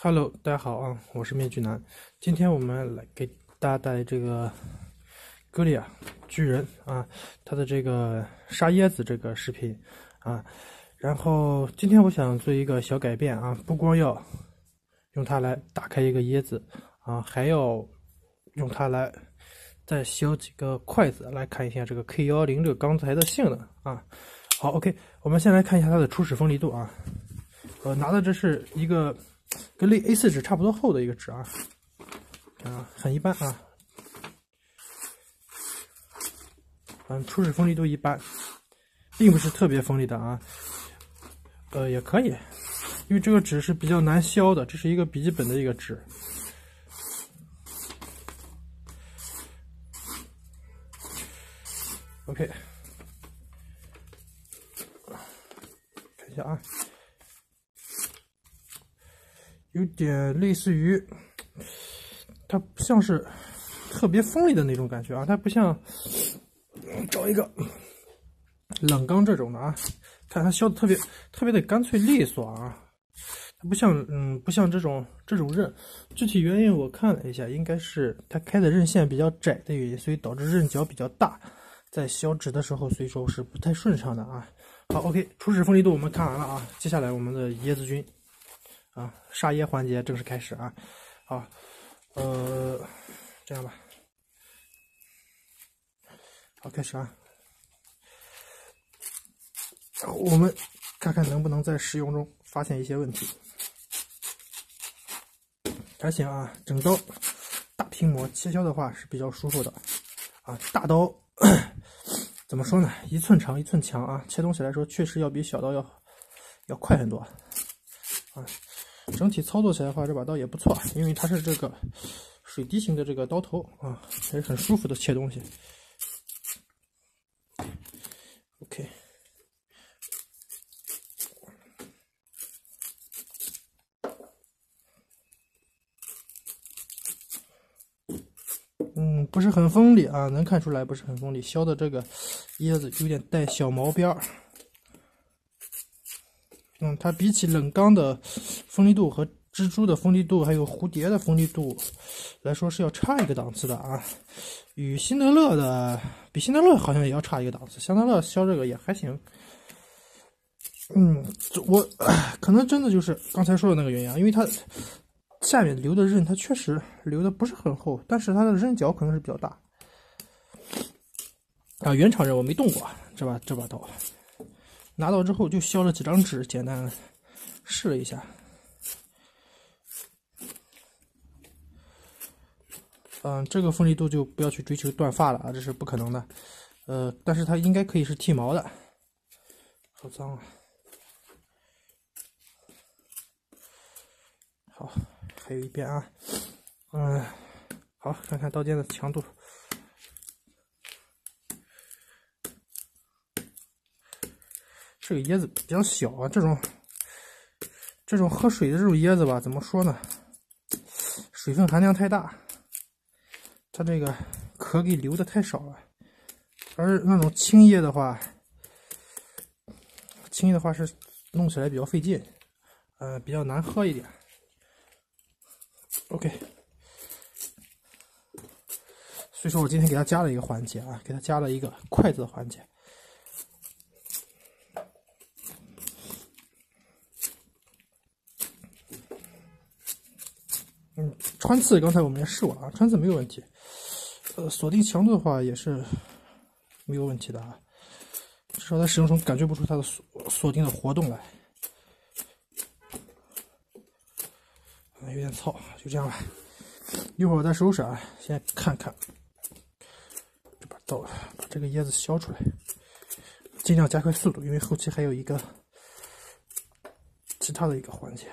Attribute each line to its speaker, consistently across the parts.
Speaker 1: Hello，大家好啊，我是面具男。今天我们来给大家带来这个格里亚巨人啊，他的这个杀椰子这个视频啊。然后今天我想做一个小改变啊，不光要用它来打开一个椰子啊，还要用它来再削几个筷子，来看一下这个 K 幺零这个钢材的性能啊。好，OK，我们先来看一下它的初始锋利度啊。呃，拿的这是一个。跟类 A4 纸差不多厚的一个纸啊，啊，很一般啊，嗯，初始锋利度一般，并不是特别锋利的啊，呃，也可以，因为这个纸是比较难削的，这是一个笔记本的一个纸，OK，看一下啊。有点类似于，它不像是特别锋利的那种感觉啊，它不像找一个冷钢这种的啊，看它削的特别特别的干脆利索啊，它不像嗯不像这种这种刃，具体原因我看了一下，应该是它开的刃线比较窄的原因，所以导致刃角比较大，在削纸的时候，所以说是不太顺畅的啊。好，OK，初始锋利度我们看完了啊，接下来我们的椰子君。啊，杀椰环节正式开始啊！好，呃，这样吧，好，开始啊！我们看看能不能在使用中发现一些问题。还行啊，整刀大平磨切削的话是比较舒服的啊。大刀怎么说呢？一寸长一寸强啊，切东西来说确实要比小刀要要快很多啊。整体操作起来的话，这把刀也不错，因为它是这个水滴型的这个刀头啊，还是很舒服的切东西。OK，嗯，不是很锋利啊，能看出来不是很锋利，削的这个椰子有点带小毛边儿。嗯，它比起冷钢的锋利度和蜘蛛的锋利度，还有蝴蝶的锋利度来说，是要差一个档次的啊。与辛德勒的比，辛德勒好像也要差一个档次。辛德勒削这个也还行。嗯，我可能真的就是刚才说的那个原因，啊，因为它下面留的刃，它确实留的不是很厚，但是它的刃角可能是比较大。啊，原厂刃我没动过，这把这把刀。拿到之后就削了几张纸，简单试了一下。嗯，这个锋利度就不要去追求断发了啊，这是不可能的。呃，但是它应该可以是剃毛的。好脏啊！好，还有一遍啊。嗯，好，看看刀尖的强度。这个椰子比较小啊，这种，这种喝水的这种椰子吧，怎么说呢？水分含量太大，它这个壳给留的太少了。而那种青叶的话，青叶的话是弄起来比较费劲，呃，比较难喝一点。OK，所以说我今天给他加了一个环节啊，给他加了一个筷子的环节。嗯，穿刺刚才我们也试过了，穿刺没有问题。呃，锁定强度的话也是没有问题的啊，至少在使用中感觉不出它的锁锁定的活动来。啊，有点糙，就这样吧。一会儿再收拾啊，先看看。这把刀，把这个椰子削出来，尽量加快速度，因为后期还有一个其他的一个环节。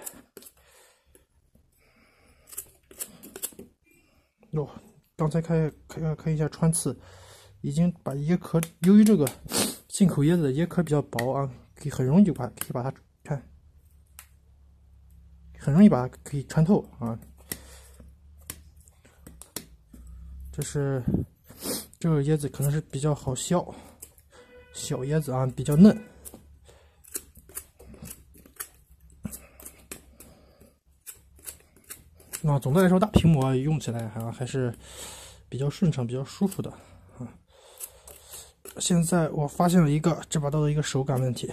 Speaker 1: 哟，刚才看看看一下穿刺，已经把椰壳。由于这个进口椰子椰壳比较薄啊，可以很容易就把可以把它看，很容易把它可以穿透啊。这是这个椰子可能是比较好削，小椰子啊比较嫩。那总的来说，大屏幕用起来还还是比较顺畅、比较舒服的啊。现在我发现了一个这把刀的一个手感问题。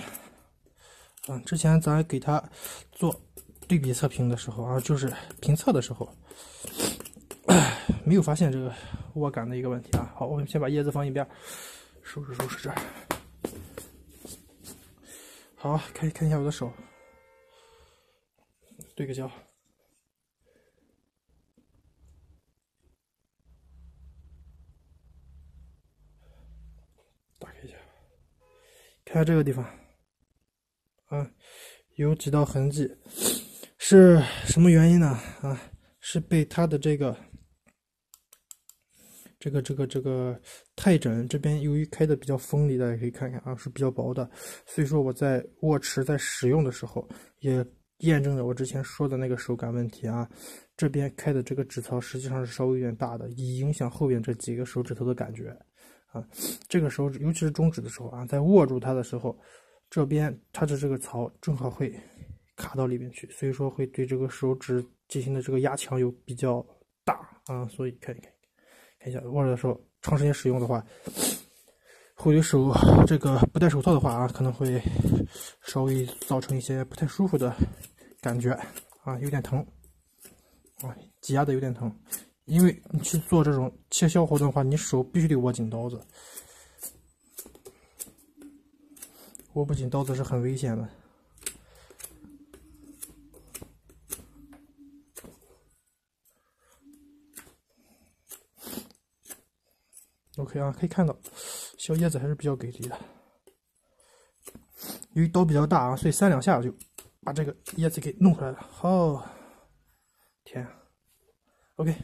Speaker 1: 嗯，之前咱给它做对比测评的时候啊，就是评测的时候，唉，没有发现这个握感的一个问题啊。好，我们先把叶子放一边，收拾收拾这儿。好，看看一下我的手，对个焦。看这个地方，啊，有几道痕迹，是什么原因呢？啊，是被它的这个、这个、这个、这个太枕这边由于开的比较锋利，大家可以看看啊，是比较薄的。所以说我在握持在使用的时候，也验证了我之前说的那个手感问题啊。这边开的这个指槽实际上是稍微有点大的，以影响后边这几个手指头的感觉。啊，这个手指，尤其是中指的时候啊，在握住它的时候，这边它的这个槽正好会卡到里面去，所以说会对这个手指进行的这个压强有比较大啊。所以看一看，看一下握着的时候，长时间使用的话，会有手这个不戴手套的话啊，可能会稍微造成一些不太舒服的感觉啊，有点疼，啊，挤压的有点疼。因为你去做这种切削活动的话，你手必须得握紧刀子，握不紧刀子是很危险的。OK 啊，可以看到小叶子还是比较给力的，因为刀比较大啊，所以三两下就把这个叶子给弄出来了。好，天，OK。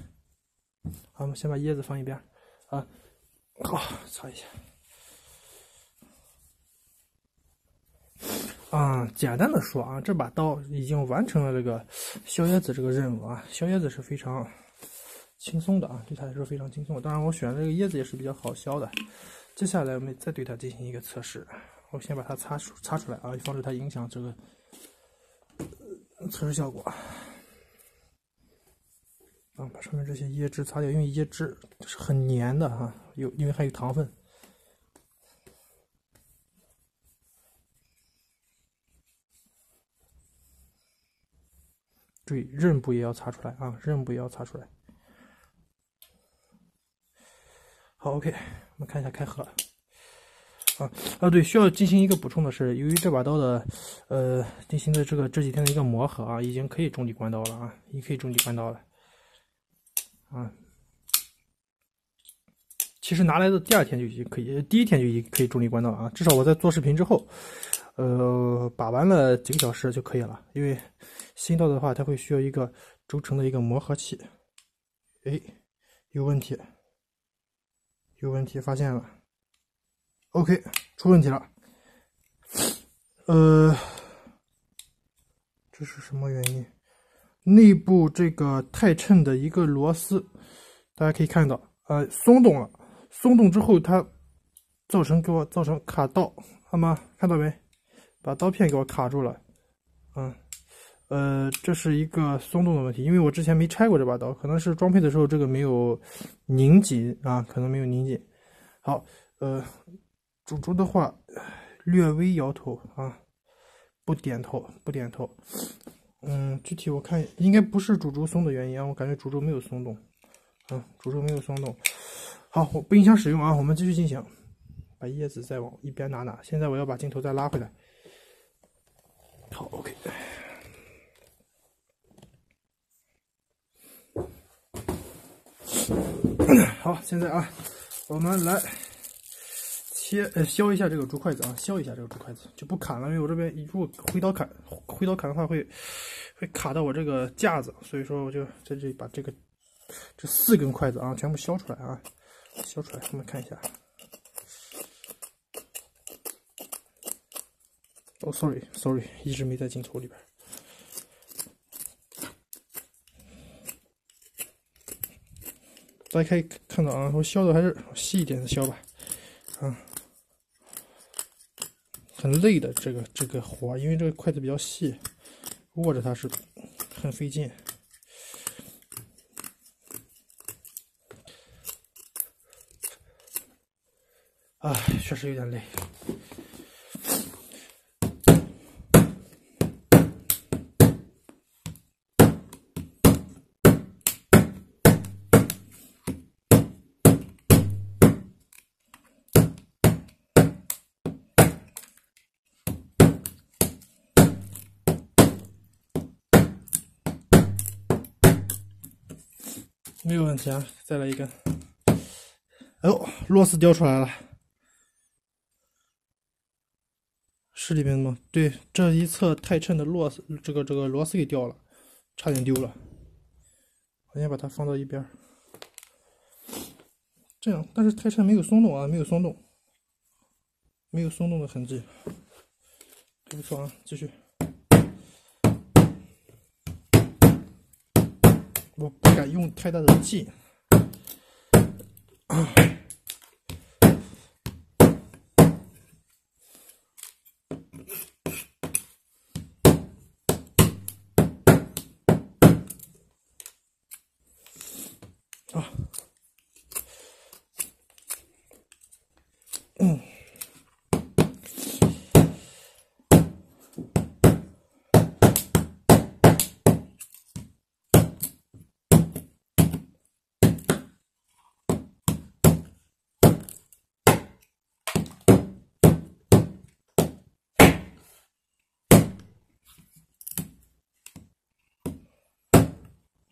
Speaker 1: 我们先把叶子放一边，啊，好，擦一下。啊，简单的说啊，这把刀已经完成了这个削椰子这个任务啊，削椰子是非常轻松的啊，对它来说非常轻松。当然，我选的这个椰子也是比较好削的。接下来我们再对它进行一个测试，我先把它擦出擦出来啊，防止它影响这个测试效果。啊，把上面这些椰汁擦掉，因为椰汁是很粘的哈。有，因为还有糖分。注意，刃部也要擦出来啊，刃部也要擦出来。好，OK，我们看一下开合。啊啊，对，需要进行一个补充的是，由于这把刀的，呃，进行的这个这几天的一个磨合啊，已经可以中级关刀了啊，已经可以中级关刀了。啊，其实拿来的第二天就已经可以，第一天就已经可以重力关到啊。至少我在做视频之后，呃，把玩了几个小时就可以了。因为新到的话，它会需要一个轴承的一个磨合期。哎，有问题，有问题，发现了。OK，出问题了。呃，这是什么原因？内部这个太衬的一个螺丝，大家可以看到，呃，松动了。松动之后，它造成给我造成卡刀，好吗？看到没？把刀片给我卡住了。嗯，呃，这是一个松动的问题，因为我之前没拆过这把刀，可能是装配的时候这个没有拧紧啊，可能没有拧紧。好，呃，主轴的话，略微摇头啊，不点头，不点头。嗯，具体我看应该不是主轴松的原因啊，我感觉主轴没有松动，嗯，主轴没有松动，好，我不影响使用啊，我们继续进行，把叶子再往一边拿拿，现在我要把镜头再拉回来，好，OK，好，现在啊，我们来切削一下这个竹筷子啊，削一下这个竹筷子，就不砍了，因为我这边一入挥刀砍。回头砍的话会会卡到我这个架子，所以说我就在这里把这个这四根筷子啊全部削出来啊，削出来，我们看一下。哦，sorry，sorry，一直没在镜头里边。大家可以看到啊，我削的还是细一点的削吧，啊。很累的这个这个活，因为这个筷子比较细，握着它是很费劲。哎，确实有点累。没有问题啊，再来一根。哎呦，螺丝掉出来了，是里面的吗？对，这一侧太衬的螺丝，这个这个螺丝给掉了，差点丢了。我先把它放到一边这样。但是太衬没有松动啊，没有松动，没有松动的痕迹，不错啊，继续。我不敢用太大的劲。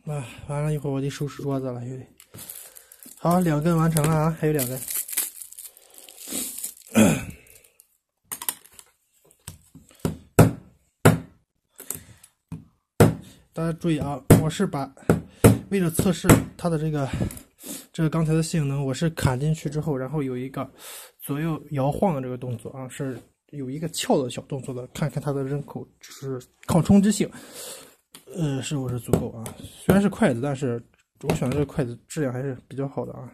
Speaker 1: 啊，完了一会儿，我得收拾桌子了，兄弟。好，两根完成了啊，还有两根。大家注意啊，我是把为了测试它的这个这个刚才的性能，我是砍进去之后，然后有一个左右摇晃的这个动作啊，是有一个翘的小动作的，看看它的刃口就是抗冲击性。嗯，是否是足够啊？虽然是筷子，但是我选的这个筷子质量还是比较好的啊。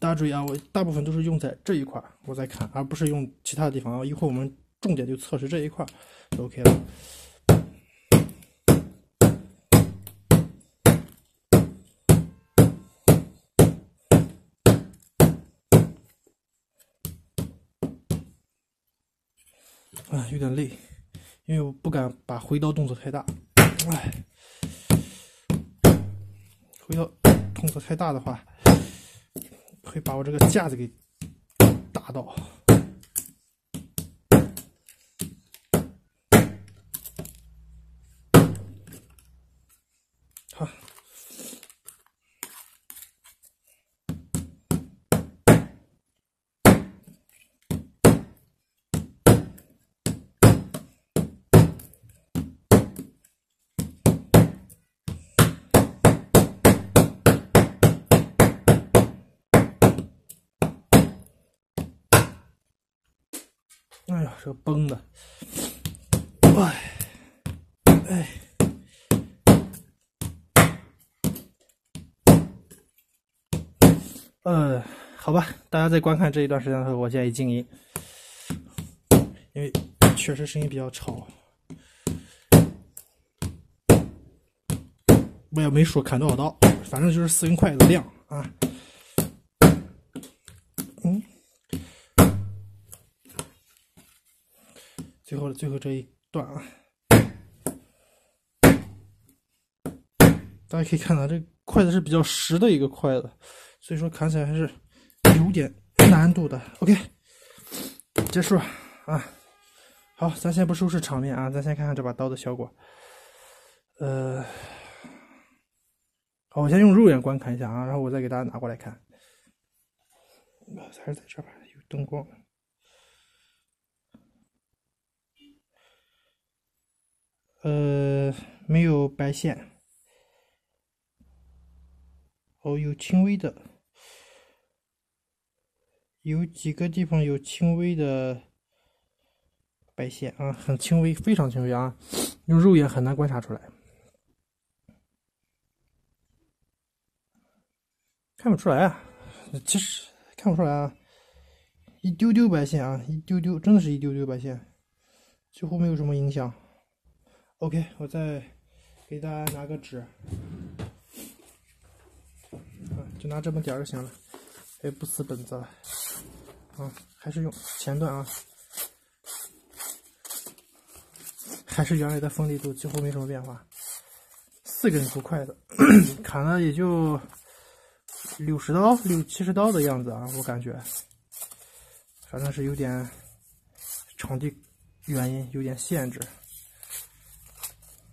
Speaker 1: 大家注意啊，我大部分都是用在这一块，我在看，而不是用其他的地方啊。一会儿我们重点就测试这一块，就 OK 了。有点累，因为我不敢把挥刀动作太大。哎，挥刀动作太大的话，会把我这个架子给打到。呃，好吧，大家在观看这一段时间的时候，我建议静音，因为确实声音比较吵。我也没说砍多少刀，反正就是四根筷子量啊。嗯，最后的最后这一段啊，大家可以看到，这筷子是比较实的一个筷子。所以说，砍起来还是有点难度的。OK，结束啊！好，咱先不收拾场面啊，咱先看看这把刀的效果。呃，好，我先用肉眼观看一下啊，然后我再给大家拿过来看。还是在这吧，有灯光，呃，没有白线，哦，有轻微的。有几个地方有轻微的白线啊，很轻微，非常轻微啊，用肉眼很难观察出来，看不出来啊，其实看不出来啊，一丢丢白线啊，一丢丢，真的是一丢丢白线，几乎没有什么影响。OK，我再给大家拿个纸，就拿这么点儿就行了，也不撕本子了。啊，还是用前段啊，还是原来的锋利度，几乎没什么变化。四根竹筷子，砍了也就六十刀、六七十刀的样子啊，我感觉。反正是有点场地原因，有点限制。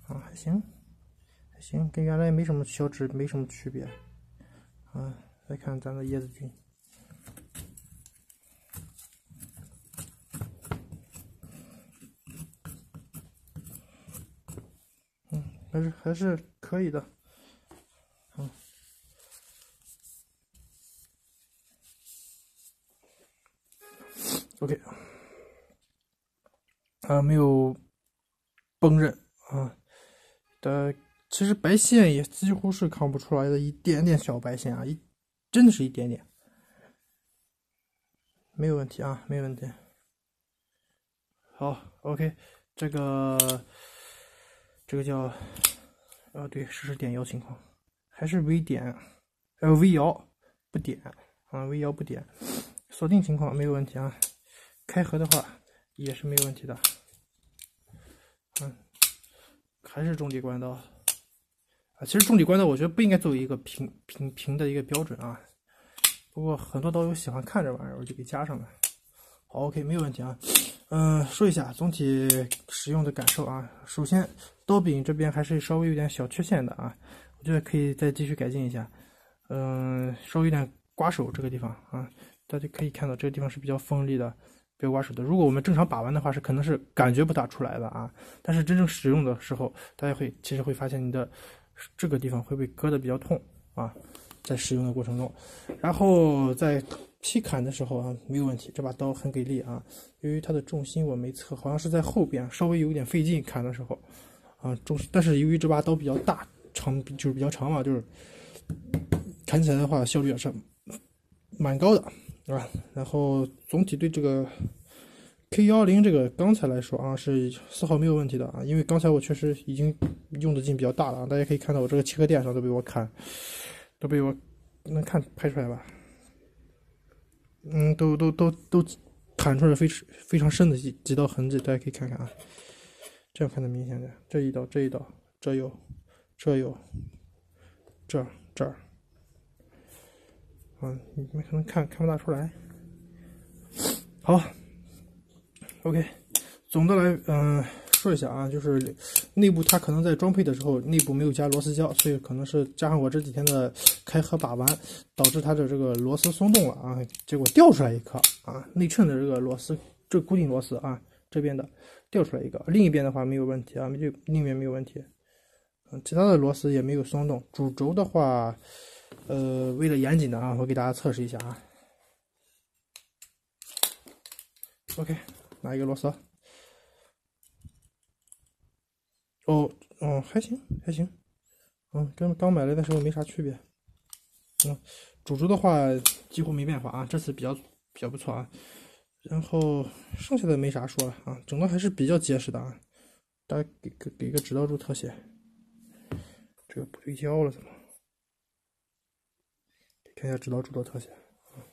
Speaker 1: 啊，还行，还行，跟原来没什么小纸没什么区别。啊，再看咱的椰子菌。还是还是可以的，嗯，OK，啊，没有崩刃啊，的，其实白线也几乎是看不出来的一点点小白线啊，一真的是一点点，没有问题啊，没有问题，好，OK，这个。这个叫，呃，对，试试点摇情况，还是微点，呃，微摇不点啊，微摇不点，锁定情况没有问题啊，开合的话也是没有问题的，嗯，还是重力管道啊，其实重力管道我觉得不应该作为一个平平平的一个标准啊，不过很多刀友喜欢看这玩意儿，我就给加上了。好，OK，没有问题啊。嗯，说一下总体使用的感受啊。首先，刀柄这边还是稍微有点小缺陷的啊，我觉得可以再继续改进一下。嗯，稍微有点刮手这个地方啊，大家可以看到这个地方是比较锋利的，比较刮手的。如果我们正常把玩的话，是可能是感觉不大出来的啊。但是真正使用的时候，大家会其实会发现你的这个地方会被割的比较痛啊，在使用的过程中，然后再。劈砍的时候啊，没有问题，这把刀很给力啊。由于它的重心我没测，好像是在后边，稍微有点费劲砍的时候啊重。但是由于这把刀比较大，长就是比较长嘛，就是砍起来的话效率也是蛮高的，对吧？然后总体对这个 K 幺零这个钢材来说啊，是丝毫没有问题的啊。因为刚才我确实已经用的劲比较大了，大家可以看到我这个切割垫上都被我砍，都被我能看拍出来吧。嗯，都都都都弹出了非常非常深的几几道痕迹，大家可以看看啊，这样看的明显的这一道这一道，这有这有，这这，嗯，你们可能看看不大出来。好，OK，总的来嗯说一下啊，就是。内部它可能在装配的时候内部没有加螺丝胶，所以可能是加上我这几天的开合把玩，导致它的这个螺丝松动了啊，结果掉出来一颗啊，内衬的这个螺丝，这固定螺丝啊，这边的掉出来一个，另一边的话没有问题啊，就另一边没有问题，嗯，其他的螺丝也没有松动。主轴的话，呃，为了严谨的啊，我给大家测试一下啊，OK，拿一个螺丝。哦，哦，还行，还行，嗯，跟刚买来的时候没啥区别。嗯，主轴的话几乎没变化啊，这次比较比较不错啊。然后剩下的没啥说了啊，整个还是比较结实的啊。大家给给给个指导柱特写，这个不对焦了怎么？看一下指导柱的特写啊。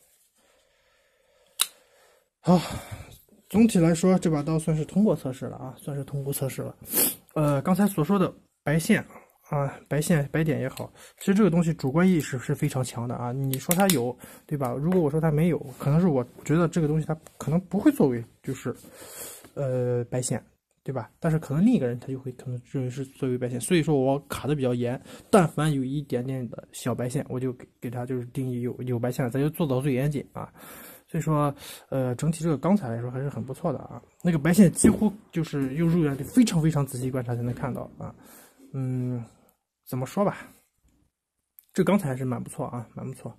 Speaker 1: 好。总体来说，这把刀算是通过测试了啊，算是通过测试了。呃，刚才所说的白线啊，白线白点也好，其实这个东西主观意识是非常强的啊。你说它有，对吧？如果我说它没有，可能是我觉得这个东西它可能不会作为就是，呃，白线，对吧？但是可能另一个人他就会可能认为是作为白线。所以说我卡的比较严，但凡有一点点的小白线，我就给给他就是定义有有白线了，咱就做到最严谨啊。所以说，呃，整体这个钢材来说还是很不错的啊。那个白线几乎就是用肉眼非常非常仔细观察才能看到啊。嗯，怎么说吧，这钢材还是蛮不错啊，蛮不错。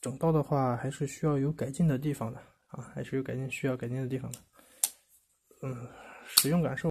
Speaker 1: 整刀的话还是需要有改进的地方的啊，还是有改进需要改进的地方的。嗯，使用感受。